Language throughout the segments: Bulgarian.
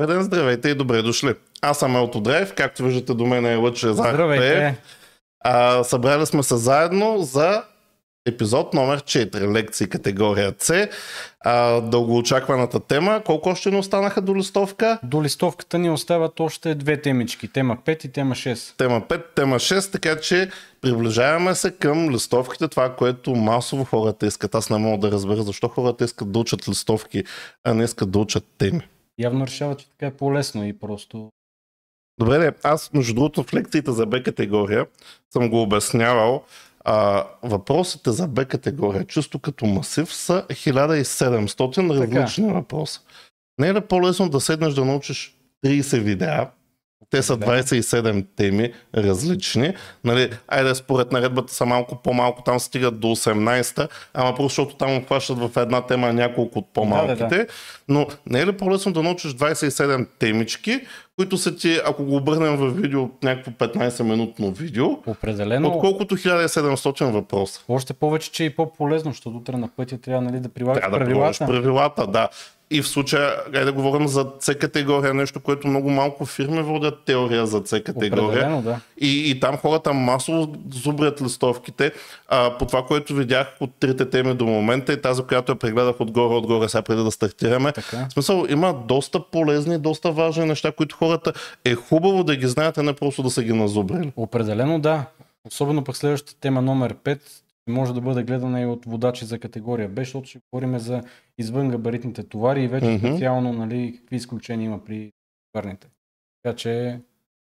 Добър ден, здравейте и добре дошли. Аз съм Елто Драйв, както виждате до мен е Лъче за Здравейте. Е, а, събрали сме се заедно за епизод номер 4, лекции категория С. А, дългоочакваната тема, колко още не останаха до листовка? До листовката ни остават още две темички, тема 5 и тема 6. Тема 5, тема 6, така че приближаваме се към листовките, това, което масово хората искат. Аз не мога да разбера защо хората искат да учат листовки, а не искат да учат теми явно решава, че така е по-лесно и просто Добре, не, аз между другото в лекциите за Б категория съм го обяснявал. А, въпросите за Б категория, чисто като масив, са 1700 различни така. въпроса. Не е ли по-лесно да седнеш да научиш 30 видеа, те са 27 теми различни. Нали, айде, според наредбата са малко по-малко, там стигат до 18-та, ама просто защото там обхващат в една тема няколко от по-малките. Да, да, да. Но не е ли по-лесно да научиш 27 темички, които са ти, ако го обърнем в видео, някакво 15-минутно видео, Определено. отколкото 1700 въпроса. Още повече, че е и по-полезно, защото утре на пътя трябва нали, да прилагаш правилата. да правилата. правилата, да. И в случая, гай да говорим за C категория, нещо, което много малко фирми водят теория за C категория. Да. И, и там хората масово зубрят листовките. А, по това, което видях от трите теми до момента и тази, която я прегледах отгоре-отгоре, сега преди да стартираме. Така. В смисъл, има доста полезни, доста важни неща, които хората е хубаво да ги знаят, а не просто да са ги назубрили. Определено да. Особено пък следващата тема номер 5, може да бъде гледана и от водачи за категория Б, защото ще говорим за извънгабаритните товари и вече mm-hmm. специално нали, какви изключения има при товарните. Така че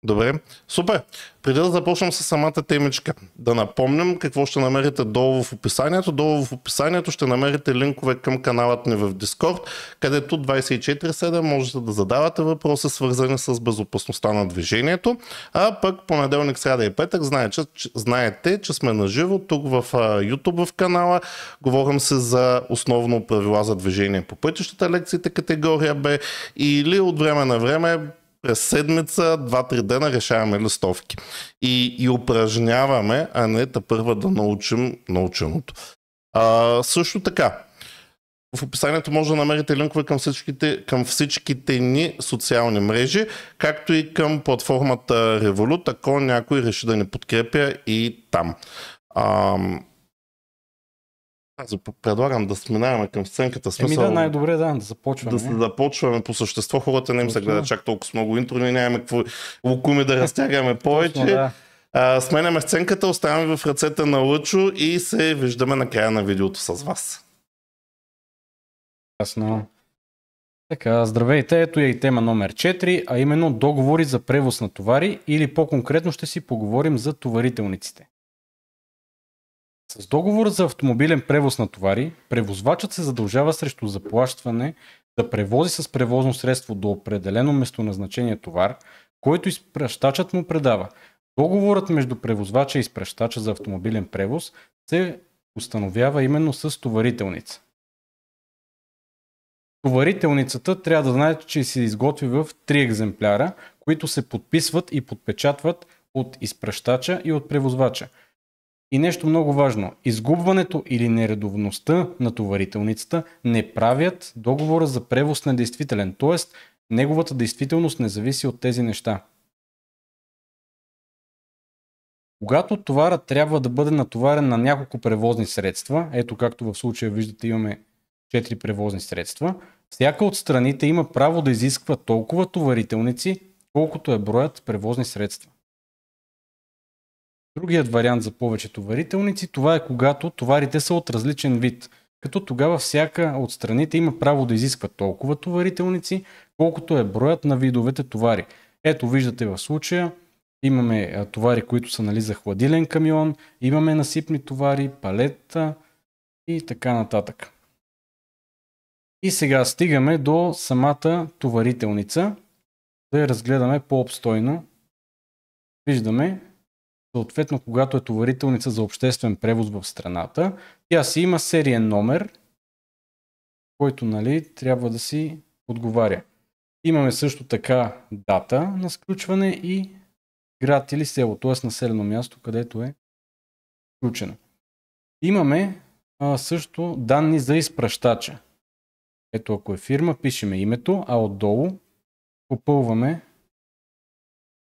Добре, супер. Преди да започнем с самата темичка, да напомним какво ще намерите долу в описанието. Долу в описанието ще намерите линкове към каналът ни в Discord, където 24-7 можете да задавате въпроси, свързани с безопасността на движението. А пък понеделник, сряда и петък знаете, че, знаете, че сме наживо тук в YouTube в канала. Говорим се за основно правила за движение по пътищата, лекциите категория Б или от време на време през седмица, два-три дена решаваме листовки. И, и упражняваме, а не да първа да научим наученото. А, също така, в описанието може да намерите линкове към всичките, към всичките ни социални мрежи, както и към платформата Revolut, ако някой реши да ни подкрепя и там. А, аз предлагам да сменаваме към сценката. Смисъл, Еми да, най-добре да, да започваме. Да да започваме по същество. Хората не им се гледат чак толкова много интро, ние нямаме какво лукуми да разтягаме повече. Точно, да. А, сменяме сценката, оставяме в ръцете на Лъчо и се виждаме на края на видеото с вас. Ясно. Така, здравейте, ето е и тема номер 4, а именно договори за превоз на товари или по-конкретно ще си поговорим за товарителниците. С договор за автомобилен превоз на товари, превозвачът се задължава срещу заплащане да превози с превозно средство до определено местоназначение товар, който изпращачът му предава. Договорът между превозвача и изпращача за автомобилен превоз се установява именно с товарителница. Товарителницата трябва да знаете, че се изготви в три екземпляра, които се подписват и подпечатват от изпращача и от превозвача. И нещо много важно. Изгубването или нередовността на товарителницата не правят договора за превоз недействителен, т.е. неговата действителност не зависи от тези неща. Когато товара трябва да бъде натоварен на няколко превозни средства, ето както в случая виждате имаме 4 превозни средства, всяка от страните има право да изисква толкова товарителници, колкото е броят превозни средства. Другият вариант за повече товарителници. това е когато товарите са от различен вид, като тогава всяка от страните има право да изисква толкова товарителници, колкото е броят на видовете товари. Ето виждате в случая, имаме товари, които са нали, за хладилен камион, имаме насипни товари, палета и така нататък. И сега стигаме до самата товарителница. Да я разгледаме по-обстойно. Виждаме, Съответно, когато е товарителница за обществен превоз в страната, тя си има сериен номер, който нали, трябва да си отговаря. Имаме също така дата на сключване и град или село, т.е. населено място, където е включено. Имаме а, също данни за изпращача. Ето ако е фирма, пишеме името, а отдолу попълваме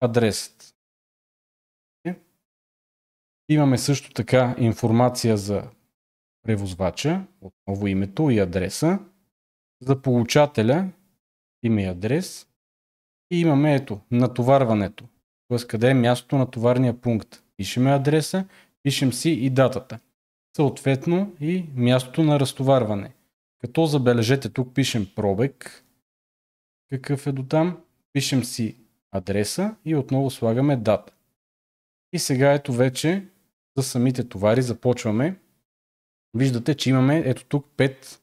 адресът. Имаме също така информация за превозвача, отново името и адреса, за получателя, име и адрес. И имаме ето натоварването, т.е. къде е мястото на товарния пункт. Пишеме адреса, пишем си и датата. Съответно и мястото на разтоварване. Като забележете, тук пишем пробег, какъв е до там, пишем си адреса и отново слагаме дата. И сега ето вече с самите товари започваме. Виждате, че имаме ето тук 5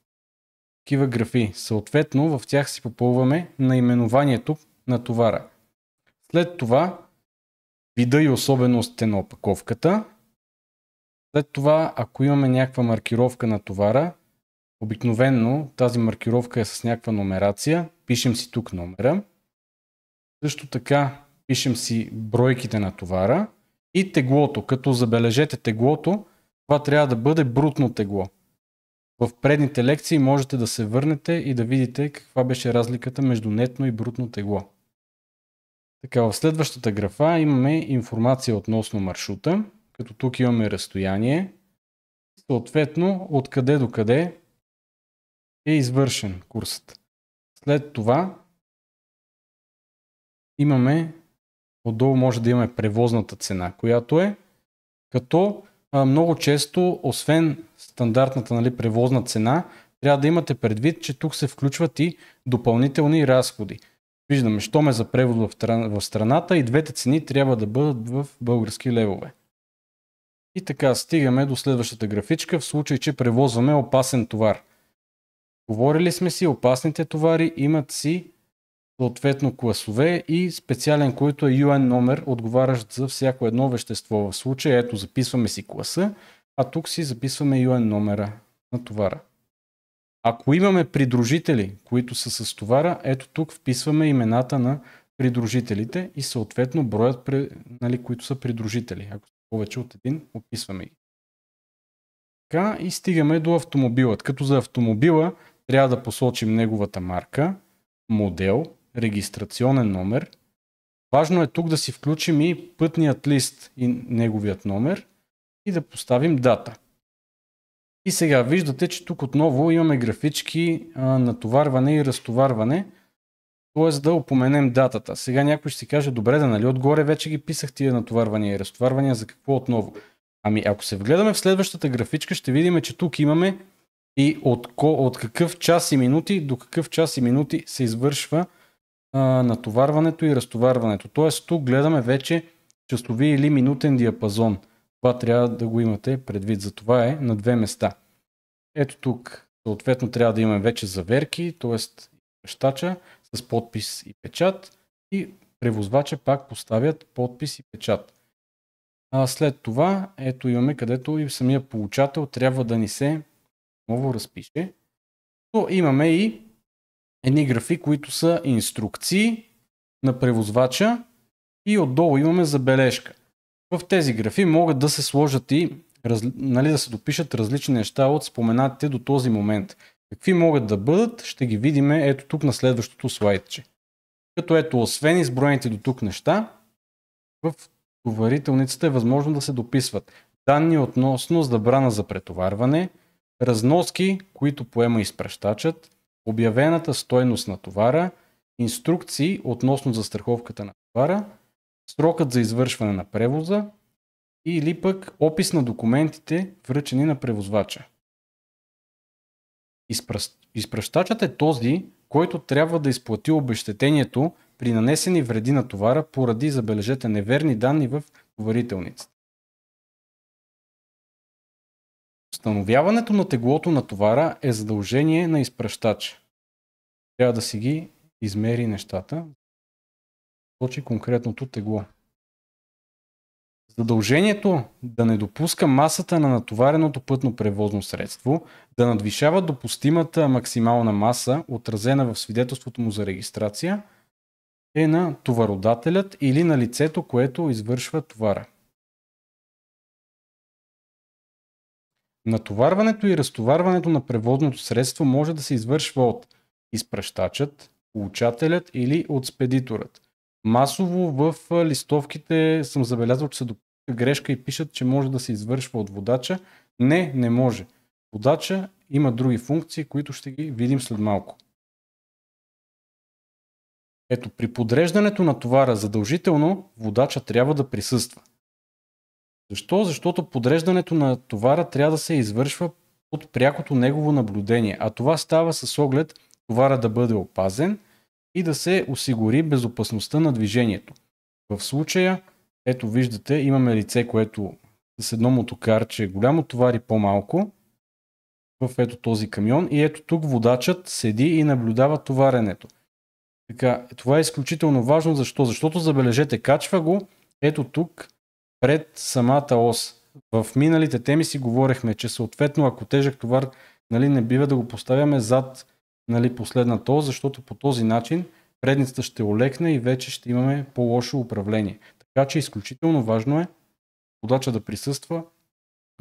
такива графи. Съответно, в тях си попълваме наименованието на товара. След това вида и особеностите на опаковката. След това, ако имаме някаква маркировка на товара, обикновенно тази маркировка е с някаква номерация. Пишем си тук номера. Също така пишем си бройките на товара и теглото. Като забележете теглото, това трябва да бъде брутно тегло. В предните лекции можете да се върнете и да видите каква беше разликата между нетно и брутно тегло. Така, в следващата графа имаме информация относно маршрута, като тук имаме разстояние, съответно от къде до къде е извършен курсът. След това имаме отдолу може да имаме превозната цена, която е като а, много често, освен стандартната нали, превозна цена, трябва да имате предвид, че тук се включват и допълнителни разходи. Виждаме, що ме за превод в страната и двете цени трябва да бъдат в български левове. И така стигаме до следващата графичка, в случай, че превозваме опасен товар. Говорили сме си, опасните товари имат си съответно класове и специален, който е UN номер, отговарящ за всяко едно вещество. В случая ето записваме си класа, а тук си записваме UN номера на товара. Ако имаме придружители, които са с товара, ето тук вписваме имената на придружителите и съответно броят, нали, които са придружители. Ако са повече от един, описваме ги. Така и стигаме до автомобилът. Като за автомобила трябва да посочим неговата марка, модел, регистрационен номер. Важно е тук да си включим и пътният лист и неговият номер и да поставим дата. И сега виждате, че тук отново имаме графички натоварване и разтоварване, т.е. да упоменем датата. Сега някой ще си каже, добре, да нали отгоре вече ги писах тия натоварвания и разтоварвания, за какво отново? Ами ако се вгледаме в следващата графичка, ще видим, че тук имаме и от, от какъв час и минути до какъв час и минути се извършва а, натоварването и разтоварването. Тоест тук гледаме вече часови или минутен диапазон. Това трябва да го имате предвид. За това е на две места. Ето тук съответно трябва да имаме вече заверки, т.е. прещача с подпис и печат и превозвача пак поставят подпис и печат. А след това ето имаме където и самия получател трябва да ни се много разпише. Но имаме и едни графи, които са инструкции на превозвача и отдолу имаме забележка. В тези графи могат да се сложат и раз, нали, да се допишат различни неща от споменатите до този момент. Какви могат да бъдат, ще ги видим ето тук на следващото слайдче. Като ето, освен изброените до тук неща, в товарителницата е възможно да се дописват данни относно забрана за претоварване, разноски, които поема изпращачът, обявената стойност на товара, инструкции относно застраховката на товара, срокът за извършване на превоза или пък опис на документите, връчени на превозвача. Изпращачът е този, който трябва да изплати обещетението при нанесени вреди на товара поради, забележете, неверни данни в товарителницата. Установяването на теглото на товара е задължение на изпращача. Трябва да си ги измери нещата. Точи конкретното тегло. Задължението да не допуска масата на натовареното пътно превозно средство да надвишава допустимата максимална маса, отразена в свидетелството му за регистрация, е на товародателят или на лицето, което извършва товара. Натоварването и разтоварването на превозното средство може да се извършва от изпращачът, получателят или от спедиторът. Масово в листовките съм забелязал, че се допуска грешка и пишат, че може да се извършва от водача. Не, не може. Водача има други функции, които ще ги видим след малко. Ето, при подреждането на товара задължително водача трябва да присъства. Защо? Защото подреждането на товара трябва да се извършва под прякото негово наблюдение, а това става с оглед товара да бъде опазен и да се осигури безопасността на движението. В случая, ето виждате, имаме лице, което с едно мотокарче е голямо товари по-малко в ето този камион и ето тук водачът седи и наблюдава товаренето. Така, това е изключително важно, защо? Защото забележете, качва го, ето тук пред самата ос. В миналите теми си говорихме, че съответно ако тежък товар нали, не бива да го поставяме зад нали, последната ос, защото по този начин предницата ще олекне и вече ще имаме по-лошо управление. Така че изключително важно е водача да присъства,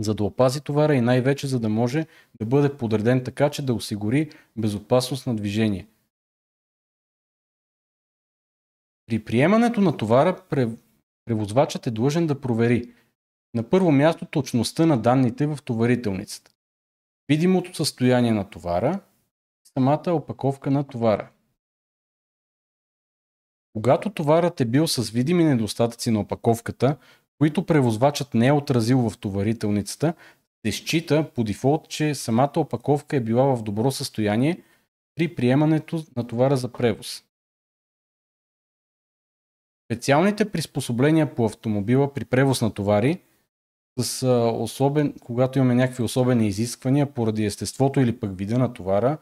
за да опази товара и най-вече за да може да бъде подреден така, че да осигури безопасност на движение. При приемането на товара превозвачът е длъжен да провери на първо място точността на данните в товарителницата, видимото състояние на товара, самата опаковка на товара. Когато товарът е бил с видими недостатъци на опаковката, които превозвачът не е отразил в товарителницата, се счита по дефолт, че самата опаковка е била в добро състояние при приемането на товара за превоз. Специалните приспособления по автомобила при превоз на товари, с, особен, когато имаме някакви особени изисквания поради естеството или пък вида на товара,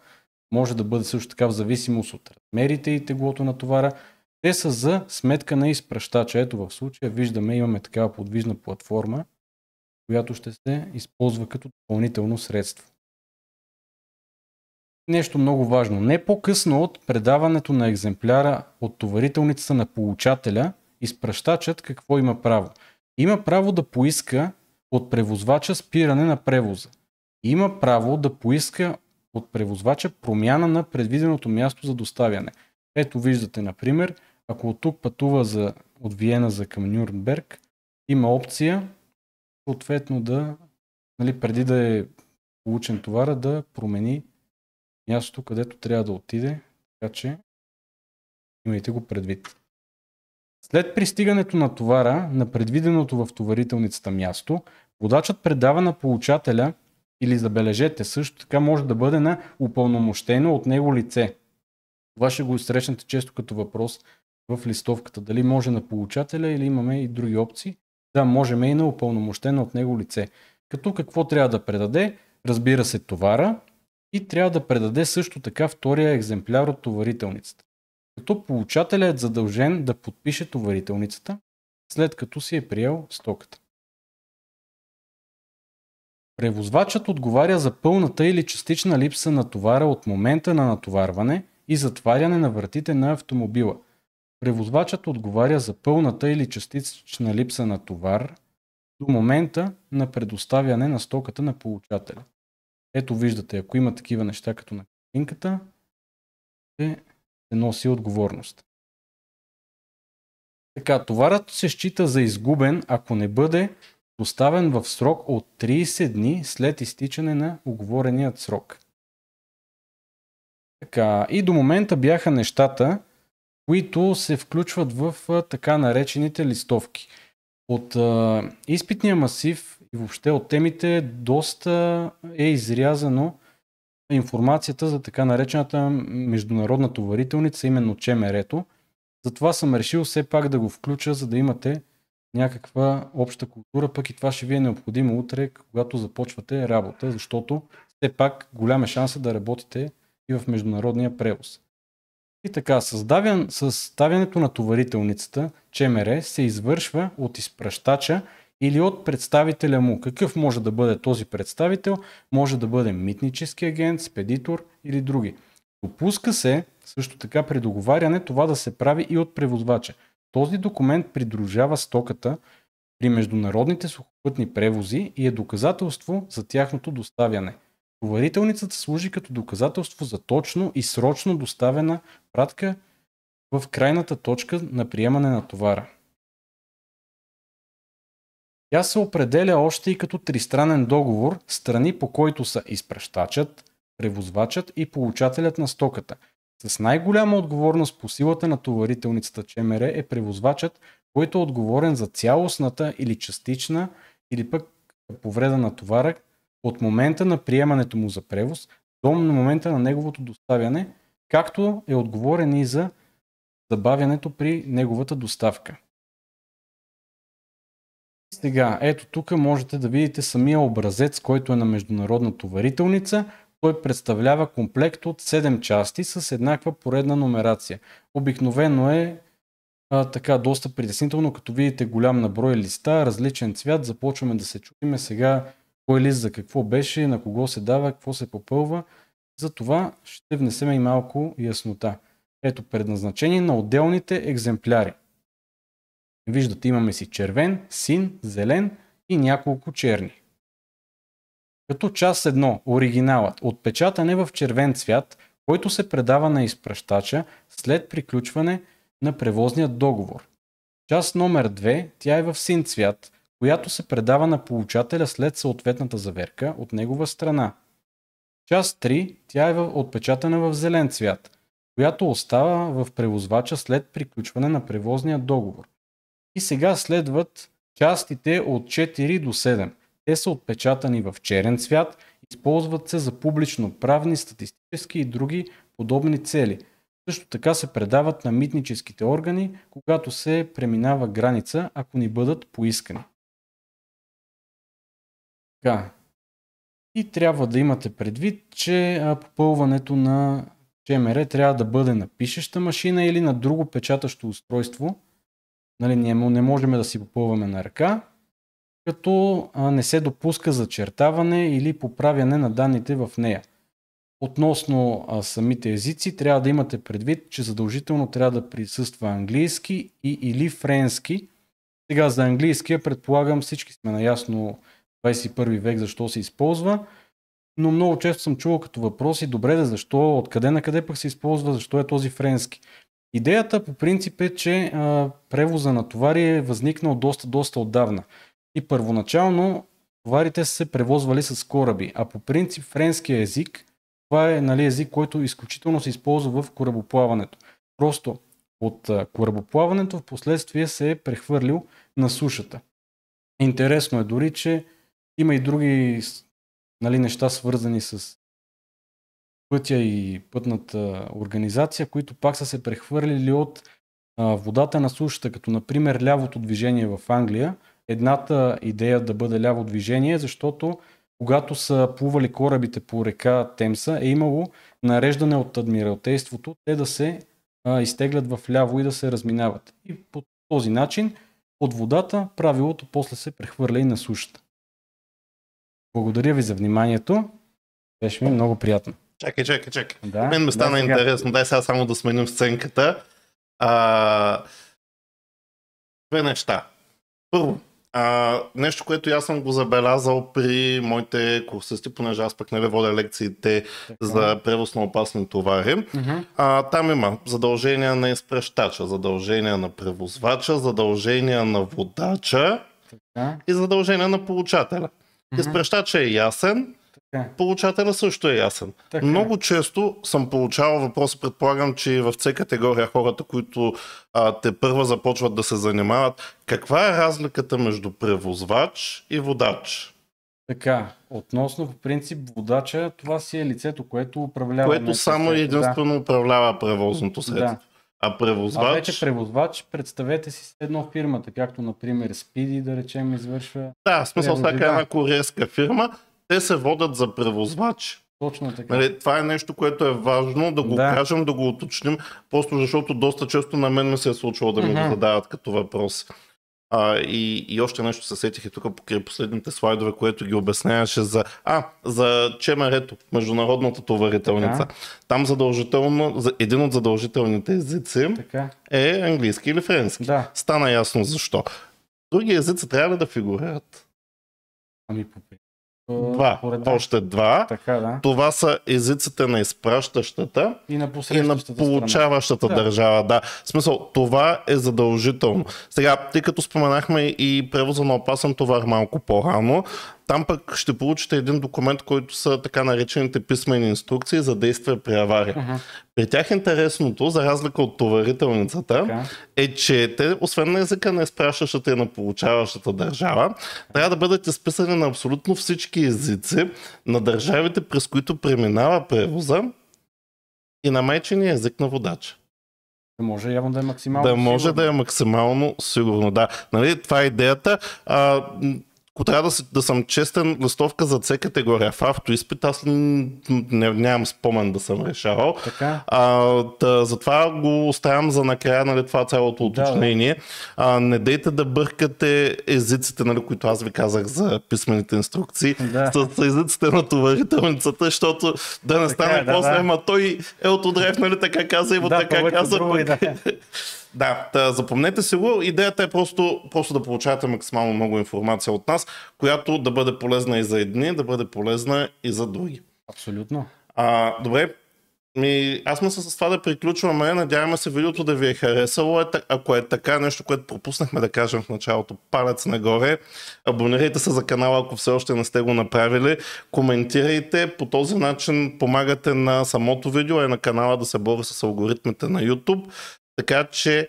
може да бъде също така в зависимост от размерите и теглото на товара, те са за сметка на изпращача. Ето в случая виждаме, имаме такава подвижна платформа, която ще се използва като допълнително средство. Нещо много важно. Не по-късно от предаването на екземпляра от товарителницата на получателя, изпращачът какво има право. Има право да поиска от превозвача спиране на превоза. Има право да поиска от превозвача промяна на предвиденото място за доставяне. Ето виждате, например, ако от тук пътува за, от Виена за към Нюрнберг, има опция съответно да, нали, преди да е получен товара, да промени мястото, където трябва да отиде, така че имайте го предвид. След пристигането на товара на предвиденото в товарителницата място, водачът предава на получателя или забележете, също така може да бъде на упълномощено от него лице. Това ще го срещнете често като въпрос в листовката. Дали може на получателя или имаме и други опции. Да, можем и на упълномощено от него лице. Като какво трябва да предаде? Разбира се, товара, и трябва да предаде също така втория екземпляр от товарителницата. Като получателят е задължен да подпише товарителницата, след като си е приел стоката. Превозвачът отговаря за пълната или частична липса на товара от момента на натоварване и затваряне на вратите на автомобила. Превозвачът отговаря за пълната или частична липса на товар до момента на предоставяне на стоката на получателя. Ето виждате, ако има такива неща като на картинката, ще се носи отговорност. Така, товарът се счита за изгубен, ако не бъде доставен в срок от 30 дни след изтичане на оговореният срок. Така, и до момента бяха нещата, които се включват в така наречените листовки. От а, изпитния масив и въобще от темите доста е изрязано информацията за така наречената международна товарителница, именно ЧМР-то. Затова съм решил все пак да го включа, за да имате някаква обща култура, пък и това ще ви е необходимо утре, когато започвате работа, защото все пак голям е шанса да работите и в международния превоз. И така, създавян, съставянето на товарителницата ЧМР се извършва от изпращача или от представителя му. Какъв може да бъде този представител? Може да бъде митнически агент, спедитор или други. Допуска се също така при договаряне това да се прави и от превозвача. Този документ придружава стоката при международните сухопътни превози и е доказателство за тяхното доставяне. Товарителницата служи като доказателство за точно и срочно доставена пратка в крайната точка на приемане на товара. Тя се определя още и като тристранен договор, страни по който са изпращачът, превозвачът и получателят на стоката. С най-голяма отговорност по силата на товарителницата ЧМР е превозвачът, който е отговорен за цялостната или частична или пък повреда на товара от момента на приемането му за превоз до момента на неговото доставяне, както е отговорен и за забавянето при неговата доставка. Сега, ето тук можете да видите самия образец, който е на международна товарителница. Той представлява комплект от 7 части с еднаква поредна номерация. Обикновено е а, така доста притеснително, като видите голям наброй листа, различен цвят, започваме да се чудиме сега кой лист за какво беше, на кого се дава, какво се попълва. Затова ще внесем и малко яснота. Ето предназначение на отделните екземпляри. Виждате, имаме си червен, син, зелен и няколко черни. Като част 1, оригиналът, отпечатан е в червен цвят, който се предава на изпращача след приключване на превозния договор. Част номер 2, тя е в син цвят, която се предава на получателя след съответната заверка от негова страна. Част 3, тя е отпечатана в зелен цвят, която остава в превозвача след приключване на превозния договор. И сега следват частите от 4 до 7. Те са отпечатани в черен цвят, използват се за публично-правни, статистически и други подобни цели. Също така се предават на митническите органи, когато се преминава граница, ако ни бъдат поискани. Така. И трябва да имате предвид, че попълването на ЧМР трябва да бъде на пишеща машина или на друго печатащо устройство – Нали, не, не можем да си попълваме на ръка, като не се допуска зачертаване или поправяне на данните в нея. Относно а, самите езици, трябва да имате предвид, че задължително трябва да присъства английски и или френски. Сега за английския предполагам всички сме наясно 21 век защо се използва, но много често съм чувал като въпроси, добре да защо, откъде на къде пък се използва, защо е този френски. Идеята по принцип е, че а, превоза на товари е възникнал доста, доста отдавна. И първоначално товарите са се превозвали с кораби, а по принцип френския език, това е нали, език, който изключително се използва в корабоплаването. Просто от корабоплаването в последствие се е прехвърлил на сушата. Интересно е дори, че има и други нали, неща свързани с пътя и пътната организация, които пак са се прехвърлили от а, водата на сушата, като например лявото движение в Англия. Едната идея да бъде ляво движение, защото когато са плували корабите по река Темса, е имало нареждане от адмиралтейството те да се а, изтеглят в ляво и да се разминават. И по този начин от водата правилото после се прехвърля и на сушата. Благодаря ви за вниманието. Беше ми много приятно. Чакай, чакай, чакай. Да? мен ме стана да, интересно. Дай сега само да сменим сценката. А, две неща. Първо, а, нещо, което аз съм го забелязал при моите курсисти, понеже аз пък нали водя лекциите така. за превоз на опасни товари. Mm-hmm. А, там има задължения на изпращача, задължения на превозвача, задължения на водача така. и задължения на получателя. Mm-hmm. Изпращача е ясен, така. Получателя също е ясен. Така. Много често съм получавал въпрос, предполагам, че в C категория хората, които а, те първа започват да се занимават, каква е разликата между превозвач и водач? Така, относно по принцип водача, това си е лицето, което управлява. Което само и единствено да. управлява превозното средство. Да. А превозвач? А вече превозвач, представете си с едно фирмата, както например Speedy, да речем, извършва... Да, в смисъл всяка една корейска фирма те се водят за превозвач. Точно така. Нали, това е нещо, което е важно да го да. кажем, да го уточним, просто защото доста често на мен ми се е случвало да ми го задават като въпрос. А, и, и още нещо се сетих и тук покрай последните слайдове, което ги обясняваше за... А, за Чемарето, международната товарителница. Така. Там задължително, един от задължителните езици така. е английски или френски. Да. Стана ясно защо. Други езици трябва да фигурират. Ами по Два. Пореда. Още два. Така, да. Това са езиците на изпращащата и на, и на получаващата страна. държава. Да. В смисъл, това е задължително. Сега, тъй като споменахме и превоза на опасен товар малко по-рано, там пък ще получите един документ, който са така наречените писмени инструкции за действия при авария. Uh-huh. При тях интересното, за разлика от товарителницата, okay. е, че те, освен на езика на изпращащата и на получаващата държава, трябва да бъдат изписани на абсолютно всички езици на държавите, през които преминава превоза и на майчения език на водача. Да може явно да е максимално. Да може сигурно. да е максимално сигурно, да. Нали, това е идеята. А, ако трябва да, си, да съм честен, листовка за С категория в автоизпит, аз не, нямам спомен да съм решавал. Така. А, да, затова го оставям за накрая, нали, това цялото уточнение. Да, да. А, не дейте да бъркате езиците, нали, които аз ви казах за писмените инструкции, да. с, езиците на товарителницата, защото да не така, е, стане да, после, да. ама той е от Драйв, нали, така каза, и да, така каза. Друго, пък... да. Да, да запомнете се го. Идеята е просто, просто да получавате максимално много информация от нас, която да бъде полезна и за едни, да бъде полезна и за други. Абсолютно. А, добре, ми, аз мисля с това да приключваме. Надяваме се видеото да ви е харесало. Е, ако е така, нещо, което пропуснахме да кажем в началото, палец нагоре. Абонирайте се за канала, ако все още не сте го направили. Коментирайте. По този начин помагате на самото видео и на канала да се бори с алгоритмите на YouTube. Така че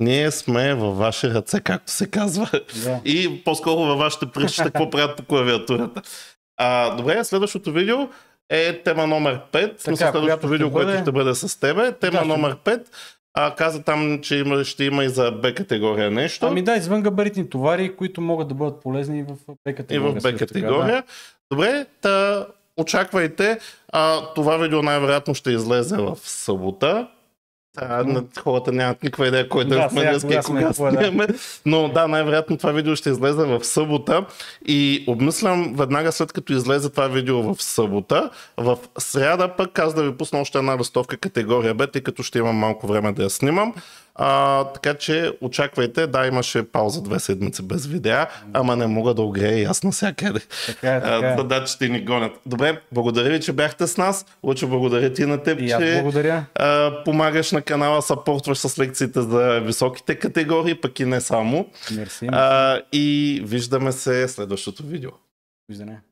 ние сме във ваши ръце, както се казва. Yeah. И по-скоро във вашите пръща, какво правят по клавиатурата. А, добре, следващото видео е тема номер 5. Така, следващото видео, бъде... което ще бъде с тебе. Е тема да, номер 5. А, каза там, че има, ще има и за Б категория нещо. Ами да, извън габаритни товари, които могат да бъдат полезни и в Б категория. И в Б категория. Да. Добре, та, очаквайте. А, това видео най-вероятно ще излезе в събота. А, хората нямат никаква идея кой да, е Смолянски и кога снимаме. Да. Е е, Но да, най-вероятно това видео ще излезе в събота и обмислям веднага след като излезе това видео в събота, в сряда пък аз да ви пусна още една листовка категория Б, тъй като ще имам малко време да я снимам. А, така че очаквайте, да, имаше пауза две седмици без видео. ама не мога да огрея и аз навсякъде. Така е, така е. Задачите ни гонят. Добре, благодаря ви, че бяхте с нас. Лучо, благодаря ти на теб, и че благодаря. А, помагаш на канала, съпортваш с лекциите за високите категории, пък и не само. Мерси, мерси. А, и виждаме се следващото видео. Виждане.